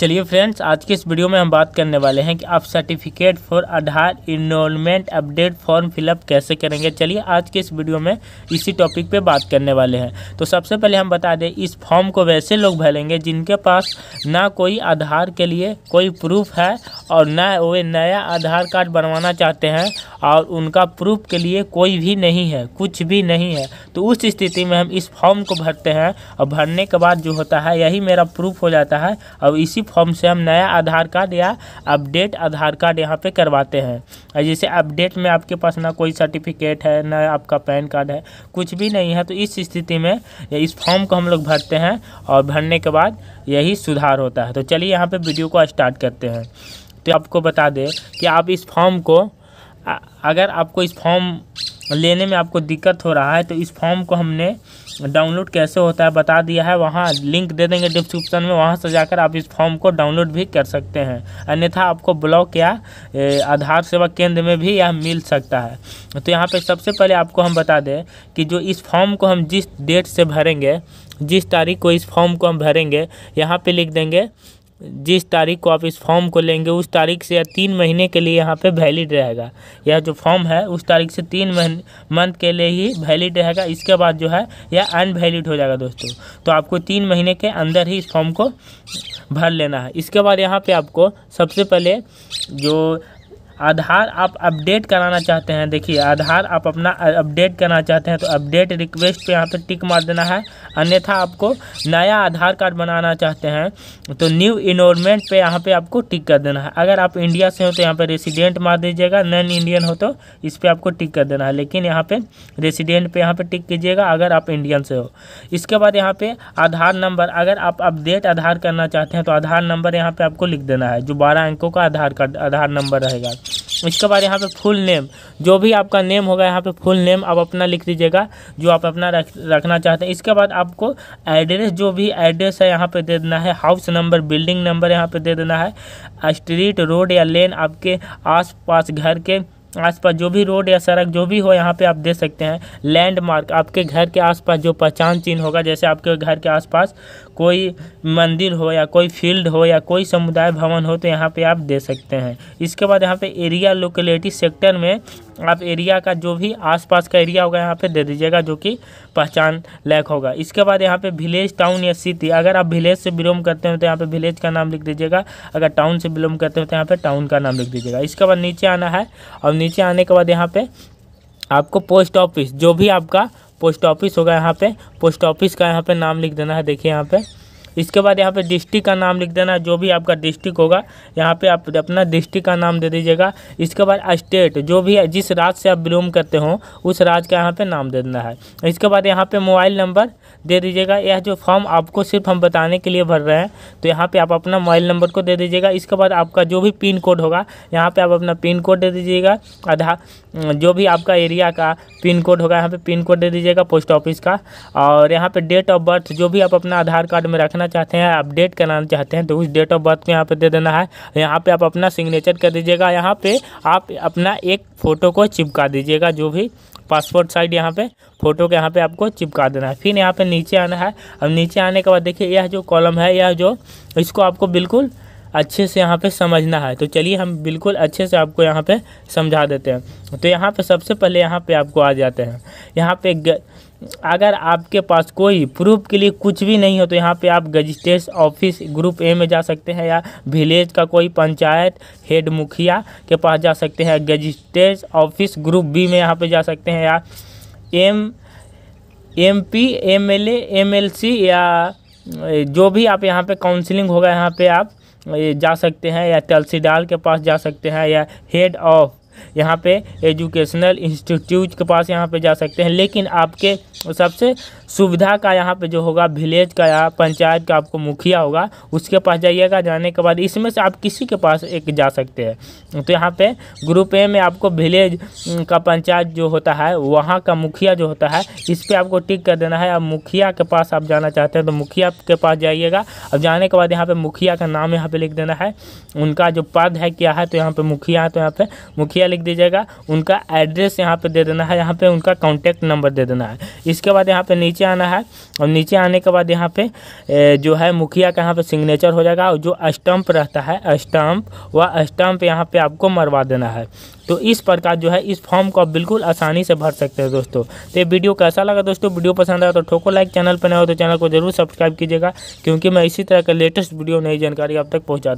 चलिए फ्रेंड्स आज के इस वीडियो में हम बात करने वाले हैं कि आप certificate for Aadhaar enrolment update form fill up कैसे करेंगे चलिए आज के इस वीडियो में इसी टॉपिक पे बात करने वाले हैं तो सबसे पहले हम बता दें इस फॉर्म को वैसे लोग भरेंगे जिनके पास ना कोई आधार के लिए कोई प्रूफ है और ना वे नया आधार कार्ड बनवाना चाहते हैं और उनका प्रूफ के लिए कोई भी नहीं है कुछ भी नहीं है तो उस स्थिति में हम इस फॉर्म को भरते हैं और भरने के बाद जो होता है यही मेरा प्रूफ हो जाता है और इसी फॉर्म से हम नया आधार कार्ड या अपडेट आधार कार्ड यहाँ पे करवाते हैं जैसे अपडेट में आपके पास ना कोई सर्टिफिकेट है ना आपका पैन कार्ड है कुछ भी नहीं है तो इस स्थिति में इस फॉर्म को हम लोग भरते हैं और भरने के बाद यही सुधार होता है तो चलिए यहाँ पर वीडियो को स्टार्ट करते हैं तो आपको बता दें कि आप इस फॉर्म को अगर आपको इस फॉर्म लेने में आपको दिक्कत हो रहा है तो इस फॉर्म को हमने डाउनलोड कैसे होता है बता दिया है वहाँ लिंक दे देंगे डिस्क्रिप्शन में वहाँ से जाकर आप इस फॉर्म को डाउनलोड भी कर सकते हैं अन्यथा आपको ब्लॉक या आधार सेवा केंद्र में भी यह मिल सकता है तो यहाँ पे सबसे पहले आपको हम बता दें कि जो इस फॉर्म को हम जिस डेट से भरेंगे जिस तारीख को इस फॉर्म को हम भरेंगे यहाँ पर लिख देंगे जिस तारीख को आप इस फॉर्म को लेंगे उस तारीख से तीन महीने के लिए यहाँ पे वैलिड रहेगा यह जो फॉर्म है उस तारीख से तीन महीने मंथ के लिए ही वैलिड रहेगा इसके बाद जो है यह अनवैलिड हो जाएगा दोस्तों तो आपको तीन महीने के अंदर ही इस फॉर्म को भर लेना है इसके बाद यहाँ पे आपको सबसे पहले जो आधार आप अपडेट कराना चाहते हैं देखिए आधार आप अपना अपडेट करना चाहते हैं तो अपडेट रिक्वेस्ट पे यहाँ पे टिक मार देना है अन्यथा आपको नया आधार कार्ड बनाना चाहते हैं तो न्यू इनोरमेंट पे यहाँ पे आपको टिक कर देना है अगर आप इंडिया से हो तो यहाँ पे रेसिडेंट मार दीजिएगा नॉन इंडियन हो तो इस पर आपको टिक कर देना है लेकिन यहाँ पर रेसिडेंट पर यहाँ पर टिक कीजिएगा अगर आप इंडियन से हो इसके बाद यहाँ पर आधार नंबर अगर आप अपडेट आधार करना चाहते हैं तो आधार नंबर यहाँ पर आपको लिख देना है जो बारह अंकों का आधार कार्ड आधार नंबर रहेगा उसके बाद यहाँ पे फुल नेम जो भी आपका नेम होगा यहाँ पे फुल नेम आप अपना लिख दीजिएगा जो आप अपना रख रखना चाहते हैं इसके बाद आपको एड्रेस जो भी एड्रेस है यहाँ पे दे देना है हाउस नंबर बिल्डिंग नंबर यहाँ पे दे देना है स्ट्रीट रोड या लेन आपके आसपास घर के आसपास जो भी रोड या सड़क जो भी हो यहाँ पे आप दे सकते हैं लैंडमार्क आपके घर के आसपास जो पहचान चिन्ह होगा जैसे आपके घर के आसपास कोई मंदिर हो या कोई फील्ड हो या कोई समुदाय भवन हो तो यहाँ पे आप दे सकते हैं इसके बाद यहाँ पे एरिया लोकेलेटी सेक्टर में आप एरिया का जो भी आसपास का एरिया होगा यहाँ पे दे दीजिएगा जो कि पहचान लायक होगा इसके बाद यहाँ पे विलेज टाउन या सिटी अगर आप विलेज से बिलोंग करते हो तो यहाँ पे विलेज का नाम लिख दीजिएगा अगर टाउन से बिलोंग करते हो तो यहाँ पे टाउन का नाम लिख दीजिएगा इसके बाद नीचे आना है और नीचे आने के बाद यहाँ पे आपको पोस्ट ऑफिस जो भी आपका पोस्ट ऑफिस होगा यहाँ पे पोस्ट ऑफिस का यहाँ पे नाम लिख देना है देखिए यहाँ पे इसके बाद यहाँ पे डिस्ट्रिक्ट का नाम लिख देना जो भी आपका डिस्ट्रिक्ट होगा यहाँ पे आप अपना डिस्ट्रिक्ट का नाम दे दीजिएगा इसके बाद स्टेट जो भी जिस राज्य से आप बिलोंग करते हो उस राज्य का यहाँ पे नाम दे देना है इसके बाद यहाँ पे मोबाइल नंबर दे दीजिएगा यह जो फॉर्म आपको सिर्फ हम बताने के लिए भर रहे हैं तो यहाँ पर आप अपना मोबाइल नंबर को दे दीजिएगा इसके बाद आपका जो भी पिन कोड होगा यहाँ पर आप अपना पिन कोड दे दीजिएगा आधार जो भी आपका एरिया का पिन कोड होगा यहाँ पर पिन कोड दे दीजिएगा पोस्ट ऑफिस का और यहाँ पर डेट ऑफ बर्थ जो भी आप अपना आधार कार्ड में रखना करना चाहते हैं अपडेट कराना चाहते हैं तो उस डेट ऑफ बर्थ को यहाँ पे दे देना है यहाँ पे आप अपना सिग्नेचर कर दीजिएगा यहाँ पे आप अपना एक फ़ोटो को चिपका दीजिएगा जो भी पासपोर्ट साइड यहाँ पे फोटो के यहाँ पे आपको चिपका देना है फिर यहाँ पे नीचे आना है अब नीचे आने के बाद देखिए यह जो कॉलम है यह जो इसको आपको बिल्कुल अच्छे से यहाँ पे समझना है तो चलिए हम बिल्कुल अच्छे से आपको यहाँ पे समझा देते हैं तो यहाँ पे सबसे पहले यहाँ पे आपको आ जाते हैं यहाँ पे अगर आपके पास कोई प्रूफ के लिए कुछ भी नहीं हो तो यहाँ पे आप गजिस्ट्रेट ऑफिस ग्रुप ए में जा सकते हैं या विलेज का कोई पंचायत हेड मुखिया के पास जा सकते हैं गजिस्ट्रेट ऑफिस ग्रुप बी में यहाँ पे जा सकते हैं या M M P M L M L C या जो भी आप यहाँ पे काउंसलिंग होगा यहाँ पे आप जा सकते हैं या तहसीलदार के पास जा सकते हैं या हेड ऑफ यहाँ पे एजुकेशनल इंस्टीट्यूट के पास यहाँ पे जा सकते हैं लेकिन आपके सबसे सुविधा का यहाँ पे जो होगा विलेज का या पंचायत का आपको मुखिया होगा उसके पास जाइएगा जाने के बाद इसमें से आप किसी के पास एक जा सकते हैं तो यहाँ पे ग्रुप ए में आपको विलेज का पंचायत जो होता है वहाँ का मुखिया जो होता है इस पर आपको टिक कर देना है अब मुखिया के पास आप जाना चाहते हैं तो मुखिया के पास जाइएगा अब जाने के बाद यहाँ पर मुखिया का नाम यहाँ पर लिख देना है उनका जो पद है क्या है तो यहाँ पर मुखिया है तो यहाँ पर मुखिया लिख दीजिएगा उनका एड्रेस यहाँ पर दे देना है यहाँ पर उनका कॉन्टैक्ट नंबर दे देना है इसके बाद यहाँ पर नीचे नीचे आना है और नीचे आने के बाद यहाँ पे जो है मुखिया का यहाँ पे सिग्नेचर हो जाएगा और जो स्टम्प रहता है स्टम्प वह स्टम्प यहाँ पे आपको मरवा देना है तो इस प्रकार जो है इस फॉर्म को आप बिल्कुल आसानी से भर सकते हैं दोस्तों तो ये वीडियो कैसा लगा दोस्तों वीडियो पसंद आया तो ठोको लाइक चैनल पर नया हो तो चैनल को जरूर सब्सक्राइब कीजिएगा क्योंकि मैं इसी तरह का लेटेस्ट वीडियो नई जानकारी आप तक पहुँचा